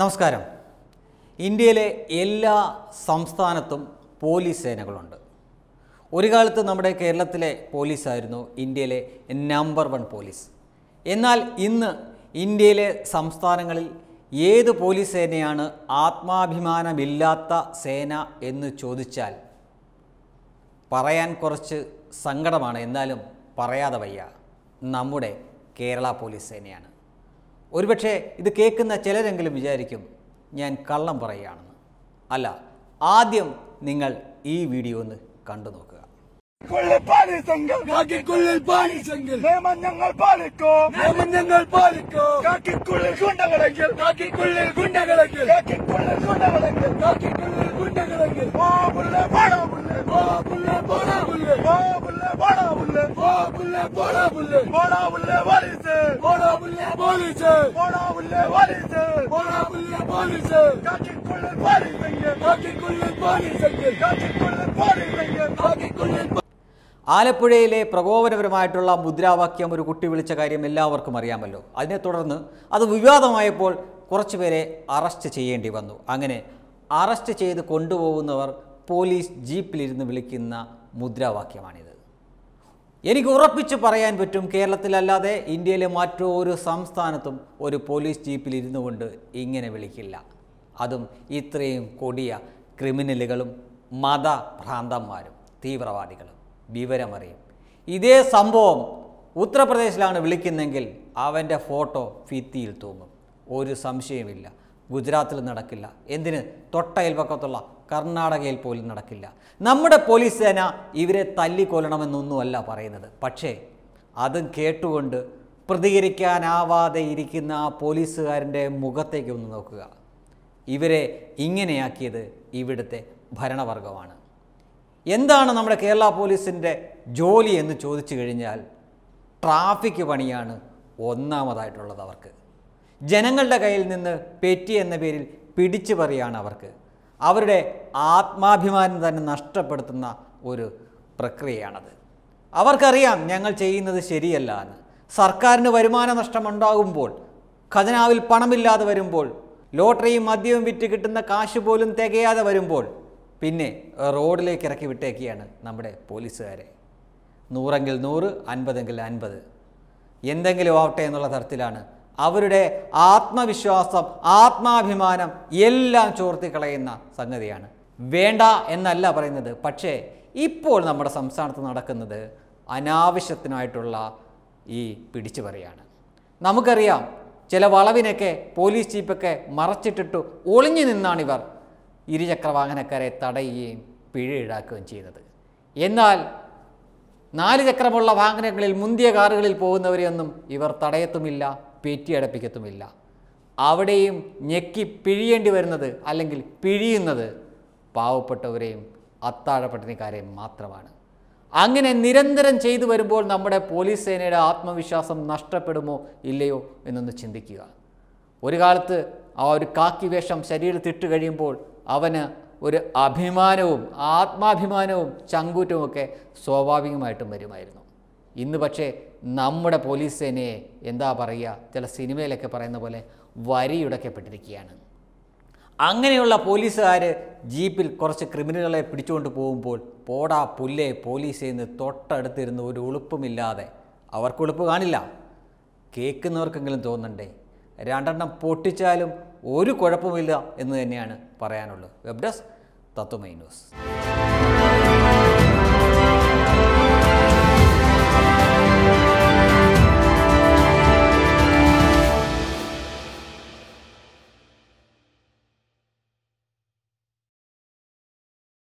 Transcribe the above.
നമസ്കാരം ഇന്ത്യയിലെ എല്ലാ സംസ്ഥാനത്തും പോലീസ് സേനകളുണ്ട് ഒരു കാലത്ത് നമ്മുടെ കേരളത്തിലെ പോലീസായിരുന്നു ഇന്ത്യയിലെ നമ്പർ വൺ പോലീസ് എന്നാൽ ഇന്ന് ഇന്ത്യയിലെ സംസ്ഥാനങ്ങളിൽ ഏത് പോലീസ് സേനയാണ് ആത്മാഭിമാനമില്ലാത്ത സേന എന്ന് ചോദിച്ചാൽ പറയാൻ കുറച്ച് സങ്കടമാണ് എന്നാലും പറയാതെ വയ്യ നമ്മുടെ കേരള പോലീസ് സേനയാണ് ഒരുപക്ഷെ ഇത് കേൾക്കുന്ന ചിലരെങ്കിലും വിചാരിക്കും ഞാൻ കള്ളം പറയുകയാണെന്ന് അല്ല ആദ്യം നിങ്ങൾ ഈ വീഡിയോ ഒന്ന് കണ്ടു നോക്കുക ഞങ്ങൾ ഞങ്ങൾ ഗുണ്ടകളെങ്കിൽ ഗുണ്ടകളെങ്കിൽ ഗുണ്ടകളെങ്കിൽ ഗുണ്ടകളെങ്കിൽ പോലീസ് പോലീസ് പോലീസ് ആലപ്പുഴയിലെ പ്രകോപനപരമായിട്ടുള്ള മുദ്രാവാക്യം ഒരു കുട്ടി വിളിച്ച കാര്യം എല്ലാവർക്കും അറിയാമല്ലോ അതിനെ തുടർന്ന് അത് വിവാദമായപ്പോൾ കുറച്ചുപേരെ അറസ്റ്റ് ചെയ്യേണ്ടി വന്നു അങ്ങനെ അറസ്റ്റ് ചെയ്ത് കൊണ്ടുപോകുന്നവർ പോലീസ് ജീപ്പിലിരുന്ന് വിളിക്കുന്ന മുദ്രാവാക്യമാണിത് എനിക്ക് ഉറപ്പിച്ചു പറയാൻ പറ്റും കേരളത്തിലല്ലാതെ ഇന്ത്യയിലെ മറ്റൊരു സംസ്ഥാനത്തും ഒരു പോലീസ് ജീപ്പിൽ ഇരുന്നു കൊണ്ട് ഇങ്ങനെ വിളിക്കില്ല അതും ഇത്രയും കൊടിയ ക്രിമിനലുകളും മതഭ്രാന്തന്മാരും തീവ്രവാദികളും വിവരമറിയും ഇതേ സംഭവം ഉത്തർപ്രദേശിലാണ് വിളിക്കുന്നെങ്കിൽ അവൻ്റെ ഫോട്ടോ ഫിത്തിയിൽ തൂങ്ങും ഒരു സംശയമില്ല ഗുജറാത്തിൽ നടക്കില്ല എന്തിന് തൊട്ടയൽപക്കത്തുള്ള കർണാടകയിൽ പോലും നടക്കില്ല നമ്മുടെ പോലീസ് സേന ഇവരെ തല്ലിക്കൊല്ലണമെന്നൊന്നുമല്ല പറയുന്നത് പക്ഷേ അതും കേട്ടുകൊണ്ട് പ്രതികരിക്കാനാവാതെ ഇരിക്കുന്ന ആ പോലീസുകാരൻ്റെ മുഖത്തേക്ക് ഒന്ന് നോക്കുക ഇവരെ ഇങ്ങനെയാക്കിയത് ഇവിടുത്തെ ഭരണവർഗമാണ് എന്താണ് നമ്മുടെ കേരള പോലീസിൻ്റെ ജോലി എന്ന് ചോദിച്ചു കഴിഞ്ഞാൽ ട്രാഫിക് പണിയാണ് ഒന്നാമതായിട്ടുള്ളത് അവർക്ക് ജനങ്ങളുടെ കയ്യിൽ നിന്ന് പെറ്റി എന്ന പേരിൽ പിടിച്ചു പറയുകയാണ് അവർക്ക് അവരുടെ ആത്മാഭിമാനം തന്നെ നഷ്ടപ്പെടുത്തുന്ന ഒരു പ്രക്രിയയാണത് അവർക്കറിയാം ഞങ്ങൾ ചെയ്യുന്നത് ശരിയല്ല എന്ന് സർക്കാരിന് വരുമാന നഷ്ടമുണ്ടാകുമ്പോൾ ഖജനാവിൽ പണമില്ലാതെ വരുമ്പോൾ ലോട്ടറിയും മദ്യവും വിറ്റ് കിട്ടുന്ന കാശ് പോലും തികയാതെ വരുമ്പോൾ പിന്നെ റോഡിലേക്ക് ഇറക്കി വിട്ടേക്കുകയാണ് നമ്മുടെ പോലീസുകാരെ നൂറെങ്കിൽ നൂറ് അൻപതെങ്കിൽ അൻപത് എന്തെങ്കിലും ആവട്ടെ എന്നുള്ള തരത്തിലാണ് അവരുടെ ആത്മവിശ്വാസം ആത്മാഭിമാനം എല്ലാം ചോർത്തിക്കളയുന്ന സംഗതിയാണ് വേണ്ട എന്നല്ല പറയുന്നത് പക്ഷേ ഇപ്പോൾ നമ്മുടെ സംസ്ഥാനത്ത് നടക്കുന്നത് അനാവശ്യത്തിനായിട്ടുള്ള ഈ പിടിച്ചു പറയാണ് നമുക്കറിയാം ചില വളവിനൊക്കെ പോലീസ് ജീപ്പൊക്കെ മറച്ചിട്ടിട്ടു ഒളിഞ്ഞു നിന്നാണിവർ ഇരുചക്രവാഹനക്കാരെ തടയുകയും പിഴ ഈടാക്കുകയും ചെയ്തത് എന്നാൽ നാല് ചക്രമുള്ള വാഹനങ്ങളിൽ മുന്തിയ കാറുകളിൽ പോകുന്നവരെയൊന്നും ഇവർ തടയത്തുമില്ല പേറ്റിയടപ്പിക്കത്തുമില്ല അവിടെയും ഞെക്കി പിഴിയേണ്ടി വരുന്നത് അല്ലെങ്കിൽ പിഴിയുന്നത് പാവപ്പെട്ടവരെയും അത്താഴപ്പട്ടിണിക്കാരെയും മാത്രമാണ് അങ്ങനെ നിരന്തരം ചെയ്തു വരുമ്പോൾ നമ്മുടെ പോലീസ് സേനയുടെ ആത്മവിശ്വാസം നഷ്ടപ്പെടുമോ ഇല്ലയോ എന്നൊന്ന് ചിന്തിക്കുക ഒരു കാലത്ത് ആ ഒരു കാക്കി വേഷം ശരീരത്തിട്ട് കഴിയുമ്പോൾ അവന് ഒരു അഭിമാനവും ആത്മാഭിമാനവും ചങ്കൂറ്റവും ഒക്കെ സ്വാഭാവികമായിട്ടും വരുമായിരുന്നു ഇന്ന് പക്ഷേ നമ്മുടെ പോലീസ് സേനയെ എന്താ പറയുക ചില സിനിമയിലൊക്കെ പറയുന്ന പോലെ വരിയുടക്കപ്പെട്ടിരിക്കുകയാണ് അങ്ങനെയുള്ള പോലീസുകാർ ജീപ്പിൽ കുറച്ച് ക്രിമിനലുകളെ പിടിച്ചുകൊണ്ട് പോകുമ്പോൾ പോടാ പുല്ലേ പോലീസിൽ നിന്ന് തൊട്ടടുത്തിരുന്ന് ഒരു ഉളുപ്പുമില്ലാതെ അവർക്ക് ഉളുപ്പ് കാണില്ല കേൾക്കുന്നവർക്കെങ്കിലും തോന്നണ്ടേ രണ്ടെണ്ണം പൊട്ടിച്ചാലും ഒരു കുഴപ്പമില്ല എന്ന് തന്നെയാണ് പറയാനുള്ളത് വെബ് ഡെസ്ക് തത്വമൈ ന്യൂസ്